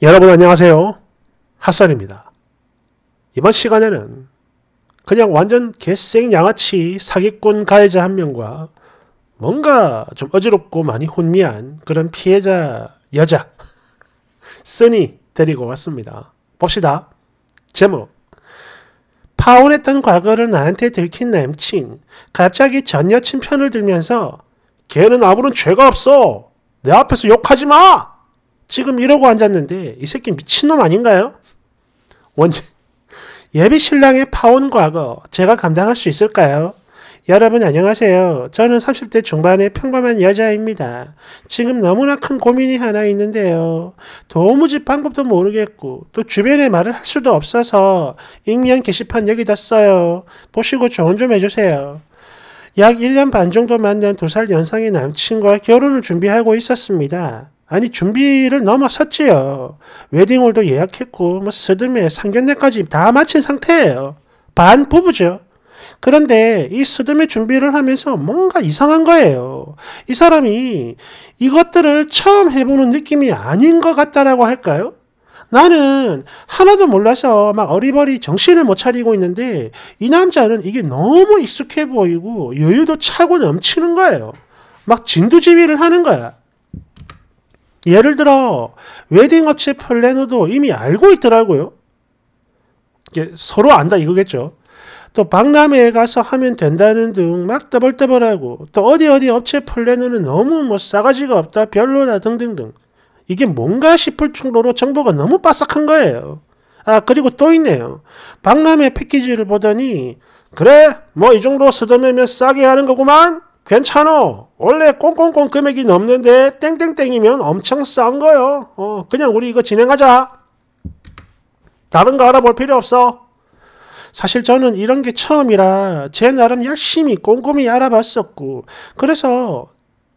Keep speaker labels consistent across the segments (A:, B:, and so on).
A: 여러분 안녕하세요. 핫산입니다. 이번 시간에는 그냥 완전 개생 양아치 사기꾼 가해자 한 명과 뭔가 좀 어지럽고 많이 혼미한 그런 피해자 여자 쓰니 데리고 왔습니다. 봅시다. 제목 파혼했던 과거를 나한테 들킨 남친 갑자기 전 여친 편을 들면서 걔는 아무런 죄가 없어 내 앞에서 욕하지 마! 지금 이러고 앉았는데 이 새끼 미친놈 아닌가요? 원죄 예비 신랑의 파혼 과거 제가 감당할 수 있을까요? 여러분 안녕하세요. 저는 30대 중반의 평범한 여자입니다. 지금 너무나 큰 고민이 하나 있는데요. 도무지 방법도 모르겠고 또 주변에 말을 할 수도 없어서 익명 게시판 여기다 써요. 보시고 조언 좀 해주세요. 약 1년 반 정도 만난 2살 연상의 남친과 결혼을 준비하고 있었습니다. 아니 준비를 넘어섰지요. 웨딩홀도 예약했고 뭐 스드메 상견례까지 다 마친 상태예요. 반 부부죠. 그런데 이 스드메 준비를 하면서 뭔가 이상한 거예요. 이 사람이 이것들을 처음 해보는 느낌이 아닌 것 같다라고 할까요? 나는 하나도 몰라서 막 어리버리 정신을 못 차리고 있는데 이 남자는 이게 너무 익숙해 보이고 여유도 차고 넘치는 거예요. 막 진두지휘를 하는 거야. 예를 들어 웨딩업체 플래너도 이미 알고 있더라고요. 서로 안다 이거겠죠. 또 박람회에 가서 하면 된다는 등 막 떠벌떠벌하고 또 어디 어디 업체 플래너는 너무 뭐 싸가지가 없다 별로다 등등등 이게 뭔가 싶을 정도로 정보가 너무 빠삭한 거예요. 아 그리고 또 있네요. 박람회 패키지를 보더니 그래 뭐 이 정도 쓰더매면 싸게 하는 거구만 괜찮어. 원래 꽁꽁꽁 금액이 넘는데 땡땡땡이면 엄청 싼 거요. 어, 그냥 우리 이거 진행하자. 다른 거 알아볼 필요 없어. 사실 저는 이런 게 처음이라 제 나름 열심히 꼼꼼히 알아봤었고 그래서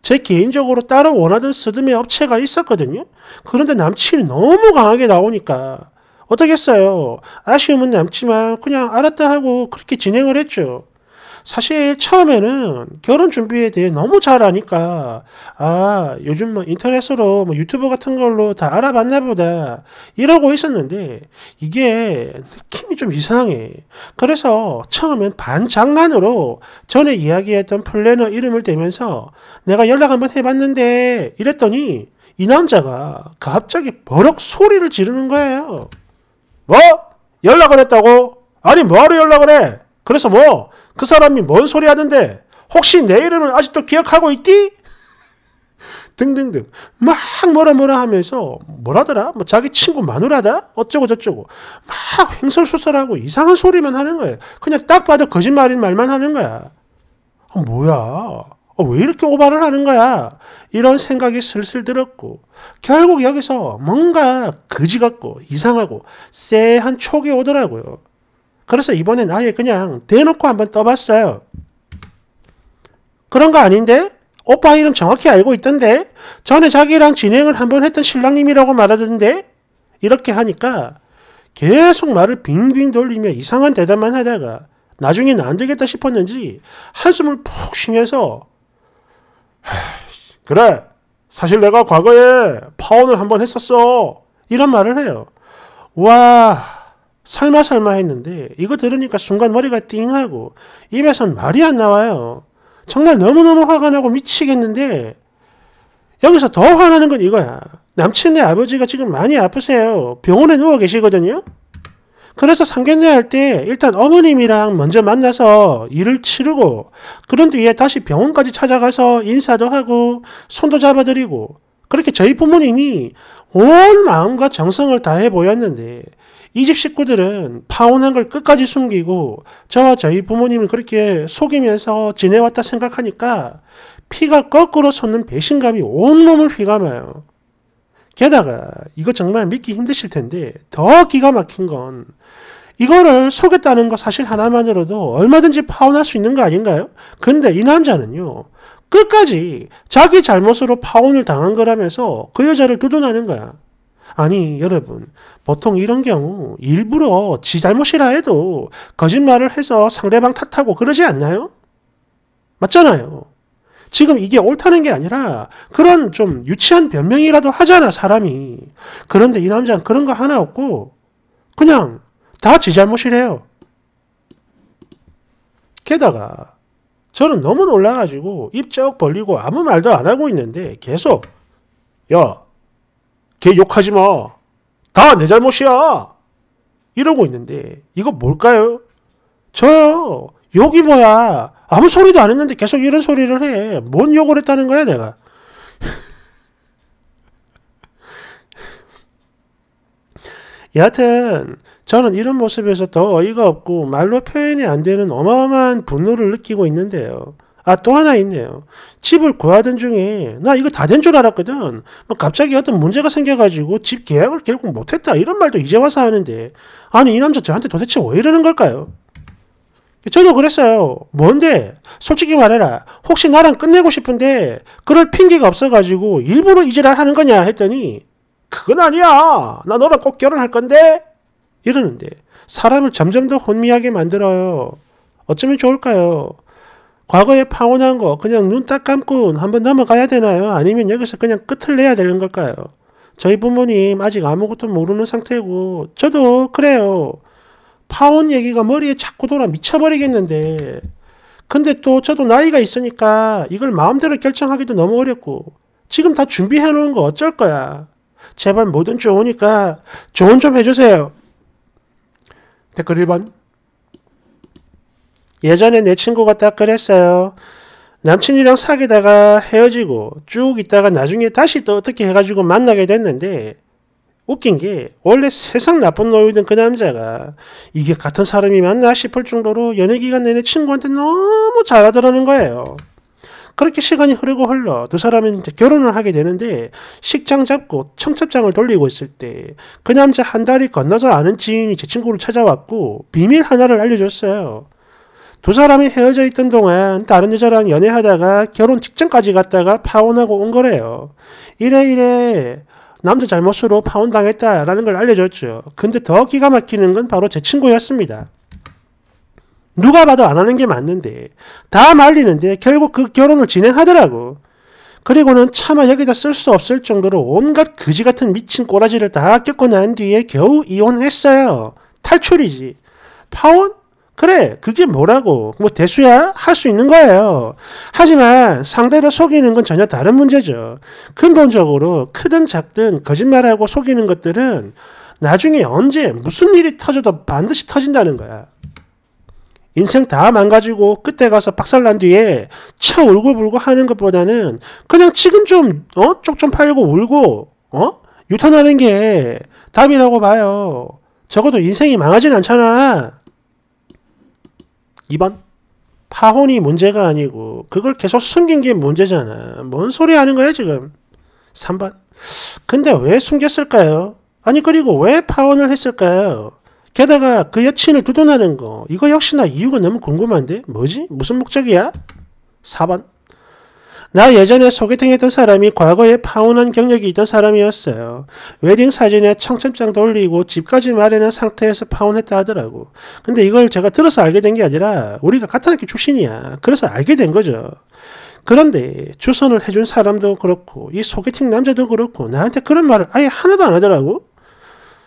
A: 제 개인적으로 따로 원하던 스드메 업체가 있었거든요. 그런데 남친이 너무 강하게 나오니까 어떻겠어요. 아쉬움은 남지만 그냥 알았다 하고 그렇게 진행을 했죠. 사실 처음에는 결혼 준비에 대해 너무 잘 아니까 아 요즘 뭐 인터넷으로 뭐유튜브 같은 걸로 다 알아봤나 보다 이러고 있었는데 이게 느낌이 좀 이상해 그래서 처음엔 반장난으로 전에 이야기했던 플래너 이름을 대면서 내가 연락 한번 해봤는데 이랬더니 이 남자가 갑자기 버럭 소리를 지르는 거예요 뭐? 연락을 했다고? 아니 뭐하러 연락을 해? 그래서 뭐그 사람이 뭔 소리 하던데 혹시 내 이름을 아직도 기억하고 있디? 등등등 막 뭐라 뭐라 하면서 뭐라더라 뭐 자기 친구 마누라다 어쩌고 저쩌고 막 횡설수설하고 이상한 소리만 하는 거예요 그냥 딱 봐도 거짓말인 말만 하는 거야 아, 뭐야 아, 왜 이렇게 오바를 하는 거야 이런 생각이 슬슬 들었고 결국 여기서 뭔가 거지 같고 이상하고 쎄한 촉이 오더라고요 그래서 이번엔 아예 그냥 대놓고 한번 떠봤어요. 그런 거 아닌데? 오빠 이름 정확히 알고 있던데? 전에 자기랑 진행을 한번 했던 신랑님이라고 말하던데? 이렇게 하니까 계속 말을 빙빙 돌리며 이상한 대답만 하다가 나중에는 안 되겠다 싶었는지 한숨을 푹 쉬면서 그래 사실 내가 과거에 파혼을 한번 했었어 이런 말을 해요. 와 설마 설마 했는데 이거 들으니까 순간 머리가 띵하고 입에선 말이 안 나와요. 정말 너무너무 화가 나고 미치겠는데 여기서 더 화나는 건 이거야. 남친네 아버지가 지금 많이 아프세요. 병원에 누워 계시거든요. 그래서 상견례 할 때 일단 어머님이랑 먼저 만나서 일을 치르고 그런 뒤에 다시 병원까지 찾아가서 인사도 하고 손도 잡아드리고 그렇게 저희 부모님이 온 마음과 정성을 다해 보였는데 이집 식구들은 파혼한 걸 끝까지 숨기고 저와 저희 부모님을 그렇게 속이면서 지내왔다 생각하니까 피가 거꾸로 솟는 배신감이 온몸을 휘감아요. 게다가 이거 정말 믿기 힘드실 텐데 더 기가 막힌 건 이거를 속였다는 거 사실 하나만으로도 얼마든지 파혼할 수 있는 거 아닌가요? 근데 이 남자는요. 끝까지 자기 잘못으로 파혼을 당한 거라면서 그 여자를 두둔하는 거야. 아니, 여러분, 보통 이런 경우 일부러 지 잘못이라 해도 거짓말을 해서 상대방 탓하고 그러지 않나요? 맞잖아요. 지금 이게 옳다는 게 아니라 그런 좀 유치한 변명이라도 하잖아, 사람이. 그런데 이 남자는 그런 거 하나 없고 그냥 다 지 잘못이래요. 게다가 저는 너무 놀라가지고 입 쩍 벌리고 아무 말도 안 하고 있는데 계속 야걔 욕하지 마. 다 내 잘못이야. 이러고 있는데 이거 뭘까요? 저요. 욕이 뭐야. 아무 소리도 안 했는데 계속 이런 소리를 해. 뭔 욕을 했다는 거야 내가. 여하튼 저는 이런 모습에서 더 어이가 없고 말로 표현이 안 되는 어마어마한 분노를 느끼고 있는데요. 아, 또 하나 있네요. 집을 구하던 중에, 나 이거 다 된 줄 알았거든. 갑자기 어떤 문제가 생겨가지고 집 계약을 결국 못했다. 이런 말도 이제 와서 하는데, 아니, 이 남자 저한테 도대체 왜 이러는 걸까요? 저도 그랬어요. 뭔데? 솔직히 말해라. 혹시 나랑 끝내고 싶은데, 그럴 핑계가 없어가지고 일부러 이 지랄 하는 거냐? 했더니, 그건 아니야. 나 너랑 꼭 결혼할 건데? 이러는데, 사람을 점점 더 혼미하게 만들어요. 어쩌면 좋을까요? 과거에 파혼한 거 그냥 눈 딱 감고 한 번 넘어가야 되나요? 아니면 여기서 그냥 끝을 내야 되는 걸까요? 저희 부모님 아직 아무것도 모르는 상태고 저도 그래요. 파혼 얘기가 머리에 자꾸 돌아 미쳐버리겠는데 근데 또 저도 나이가 있으니까 이걸 마음대로 결정하기도 너무 어렵고 지금 다 준비해 놓은 거 어쩔 거야. 제발 뭐든 좋으니까 조언 좀 해주세요. 댓글 1번 예전에 내 친구가 딱 그랬어요. 남친이랑 사귀다가 헤어지고 쭉 있다가 나중에 다시 또 어떻게 해가지고 만나게 됐는데 웃긴 게 원래 세상 나쁜 노인은 그 남자가 이게 같은 사람이 맞나 싶을 정도로 연애 기간 내내 친구한테 너무 잘하더라는 거예요. 그렇게 시간이 흐르고 흘러 두 사람은 결혼을 하게 되는데 식장 잡고 청첩장을 돌리고 있을 때 그 남자 한 달이 건너서 아는 지인이 제 친구를 찾아왔고 비밀 하나를 알려줬어요. 두 사람이 헤어져 있던 동안 다른 여자랑 연애하다가 결혼 직전까지 갔다가 파혼하고 온 거래요. 이래 이래 남자 잘못으로 파혼당했다라는 걸 알려줬죠. 근데 더 기가 막히는 건 바로 제 친구였습니다. 누가 봐도 안 하는 게 맞는데 다 말리는데 결국 그 결혼을 진행하더라고. 그리고는 차마 여기다 쓸 수 없을 정도로 온갖 그지 같은 미친 꼬라지를 다 겪고 난 뒤에 겨우 이혼했어요. 탈출이지. 파혼? 그래, 그게 뭐라고. 뭐 대수야? 할 수 있는 거예요. 하지만 상대를 속이는 건 전혀 다른 문제죠. 근본적으로 크든 작든 거짓말하고 속이는 것들은 나중에 언제 무슨 일이 터져도 반드시 터진다는 거야. 인생 다 망가지고 그때 가서 박살난 뒤에 차 울고불고 하는 것보다는 그냥 지금 좀, 어? 쪽 좀 팔고 울고, 어? 유턴하는 게 답이라고 봐요. 적어도 인생이 망하진 않잖아. 2번. 파혼이 문제가 아니고 그걸 계속 숨긴 게 문제잖아. 뭔 소리 하는 거야 지금? 3번. 근데 왜 숨겼을까요? 아니 그리고 왜 파혼을 했을까요? 게다가 그 여친을 두둔하는 거 이거 역시나 이유가 너무 궁금한데 뭐지? 무슨 목적이야? 4번. 나 예전에 소개팅했던 사람이 과거에 파혼한 경력이 있던 사람이었어요. 웨딩 사진에 청첩장도 올리고 집까지 마련한 상태에서 파혼했다 하더라고. 근데 이걸 제가 들어서 알게 된 게 아니라 우리가 같은 학교 출신이야. 그래서 알게 된 거죠. 그런데 주선을 해준 사람도 그렇고 이 소개팅 남자도 그렇고 나한테 그런 말을 아예 하나도 안 하더라고.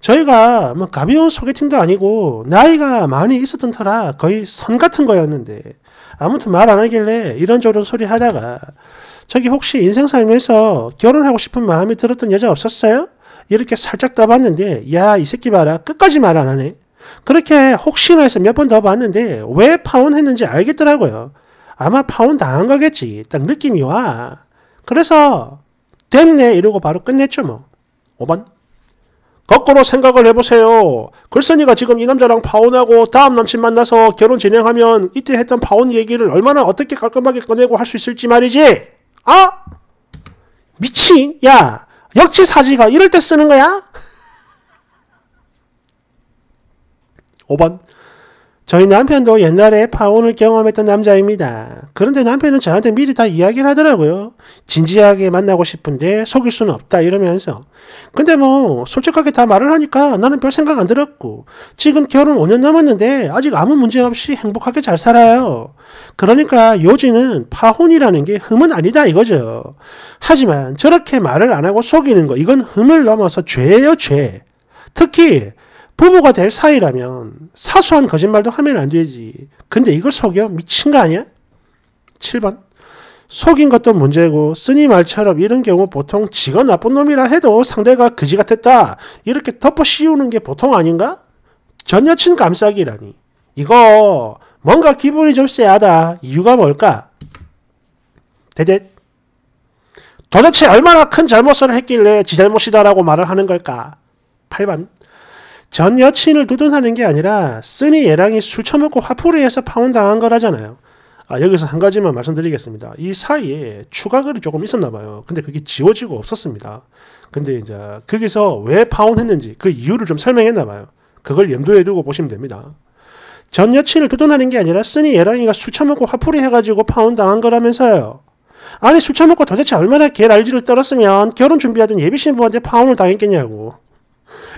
A: 저희가 뭐 가벼운 소개팅도 아니고 나이가 많이 있었던 터라 거의 선 같은 거였는데 아무튼 말 안 하길래 이런저런 소리 하다가 저기 혹시 인생 살면서 결혼하고 싶은 마음이 들었던 여자 없었어요? 이렇게 살짝 떠봤는데 야 이 새끼 봐라 끝까지 말 안 하네. 그렇게 혹시나 해서 몇 번 더 봤는데 왜 파혼했는지 알겠더라고요. 아마 파혼 당한 거겠지. 딱 느낌이 와. 그래서 됐네 이러고 바로 끝냈죠 뭐. 5번. 거꾸로 생각을 해보세요. 글쓴이가 지금 이 남자랑 파혼하고 다음 남친 만나서 결혼 진행하면 이때 했던 파혼 얘기를 얼마나 어떻게 깔끔하게 꺼내고 할 수 있을지 말이지. 아? 미친? 야, 역지사지가 이럴 때 쓰는 거야? 5번. 저희 남편도 옛날에 파혼을 경험했던 남자입니다. 그런데 남편은 저한테 미리 다 이야기를 하더라고요. 진지하게 만나고 싶은데 속일 수는 없다 이러면서. 근데 뭐 솔직하게 다 말을 하니까 나는 별 생각 안 들었고 지금 결혼 5년 남았는데 아직 아무 문제 없이 행복하게 잘 살아요. 그러니까 요지는 파혼이라는 게 흠은 아니다 이거죠. 하지만 저렇게 말을 안 하고 속이는 거 이건 흠을 넘어서 죄예요 죄. 특히 부모가 될 사이라면 사소한 거짓말도 하면 안 되지. 근데 이걸 속여? 미친 거 아니야? 7번. 속인 것도 문제고 쓰니 말처럼 이런 경우 보통 지가 나쁜 놈이라 해도 상대가 그지 같았다. 이렇게 덮어 씌우는 게 보통 아닌가? 전 여친 감싸기라니. 이거 뭔가 기분이 좀 쎄하다. 이유가 뭘까? 대대 도대체 얼마나 큰 잘못을 했길래 지 잘못이다라고 말을 하는 걸까? 8번 전 여친을 두둔하는 게 아니라 쓰니 예랑이 술 처먹고 화풀이 해서 파혼당한 거라잖아요. 아, 여기서 한 가지만 말씀드리겠습니다. 이 사이에 추가 글이 조금 있었나 봐요. 근데 그게 지워지고 없었습니다. 근데 이제 거기서 왜 파혼했는지 그 이유를 좀 설명했나 봐요. 그걸 염두에 두고 보시면 됩니다. 전 여친을 두둔하는 게 아니라 쓰니 예랑이가 술 처먹고 화풀이 해가지고 파혼당한 거라면서요. 아니 술 처먹고 도대체 얼마나 개 알지를 떨었으면 결혼 준비하던 예비 신부한테 파혼을 당했겠냐고.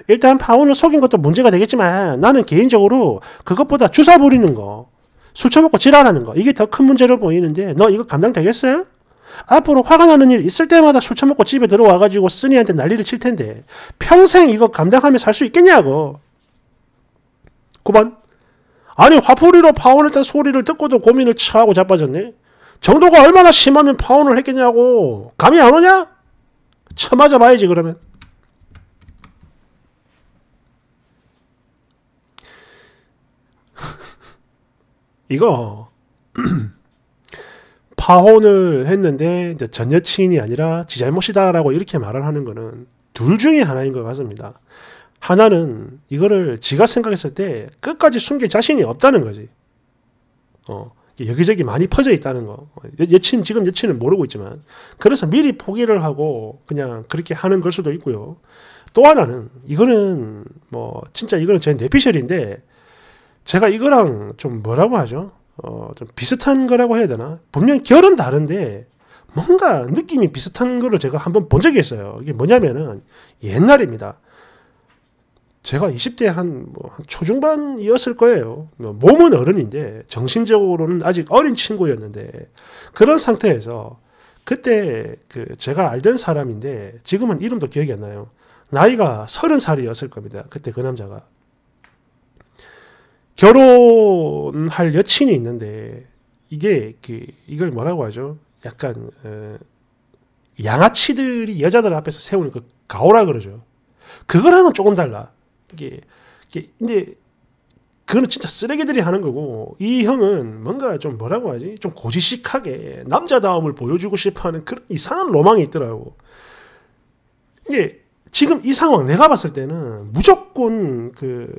A: 일단 파원을 속인 것도 문제가 되겠지만 나는 개인적으로 그것보다 주사 부리는 거, 술 처먹고 지랄하는 거 이게 더 큰 문제로 보이는데 너 이거 감당 되겠어요? 앞으로 화가 나는 일 있을 때마다 술 처먹고 집에 들어와가지고 쓰니한테 난리를 칠 텐데 평생 이거 감당하며 살수 있겠냐고 9번 아니 화풀이로 파혼했딴 소리를 듣고도 고민을 차하고 자빠졌네 정도가 얼마나 심하면 파혼을 했겠냐고 감이 안 오냐? 쳐맞아 봐야지 그러면 이거 파혼을 했는데 이제 전 여친이 아니라 지 잘못이다라고 이렇게 말을 하는 거는 둘 중에 하나인 것 같습니다. 하나는 이거를 지가 생각했을 때 끝까지 숨길 자신이 없다는 거지. 어, 여기저기 많이 퍼져 있다는 거. 여, 친 지금 여친은 모르고 있지만. 그래서 미리 포기를 하고 그냥 그렇게 하는 걸 수도 있고요. 또 하나는, 이거는 뭐, 진짜 이거는 제 뇌피셜인데, 제가 이거랑 좀 뭐라고 하죠? 어, 좀 비슷한 거라고 해야 되나? 분명 결은 다른데 뭔가 느낌이 비슷한 거를 제가 한번 본 적이 있어요. 이게 뭐냐면은 옛날입니다. 제가 20대 한, 뭐, 한 초중반이었을 거예요. 뭐 몸은 어른인데 정신적으로는 아직 어린 친구였는데 그런 상태에서 그때 그 제가 알던 사람인데 지금은 이름도 기억이 안 나요. 나이가 서른 살이었을 겁니다. 그때 그 남자가. 결혼할 여친이 있는데 이게 그 이걸 뭐라고 하죠? 약간 어, 양아치들이 여자들 앞에서 세우는 그 가오라 그러죠. 그거랑은 조금 달라. 이게, 이게 근데 그거는 진짜 쓰레기들이 하는 거고 이 형은 뭔가 좀 뭐라고 하지? 좀 고지식하게 남자다움을 보여주고 싶어하는 그런 이상한 로망이 있더라고. 이게 지금 이 상황 내가 봤을 때는 무조건 그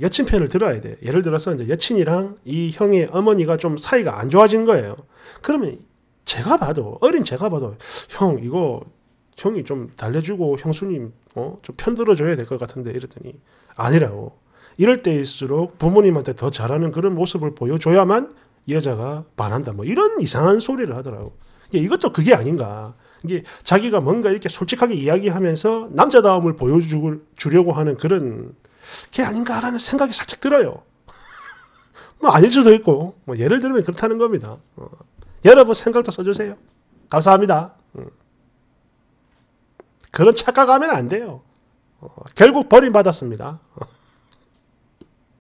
A: 여친 편을 들어야 돼. 예를 들어서 이제 여친이랑 이 형의 어머니가 좀 사이가 안 좋아진 거예요. 그러면 제가 봐도 어린 제가 봐도 형 이거 형이 좀 달래주고 형수님 어 좀 편들어줘야 될 것 같은데 이랬더니 아니라고. 이럴 때일수록 부모님한테 더 잘하는 그런 모습을 보여줘야만 여자가 반한다. 뭐 이런 이상한 소리를 하더라고. 예, 이것도 그게 아닌가. 이게 자기가 뭔가 이렇게 솔직하게 이야기하면서 남자다움을 보여주려고 하는 그런 게 아닌가라는 생각이 살짝 들어요. 뭐 아닐 수도 있고 뭐 예를 들면 그렇다는 겁니다. 어. 여러분 생각도 써주세요. 감사합니다. 음. 그런 착각하면 안 돼요. 어, 결국 버림받았습니다.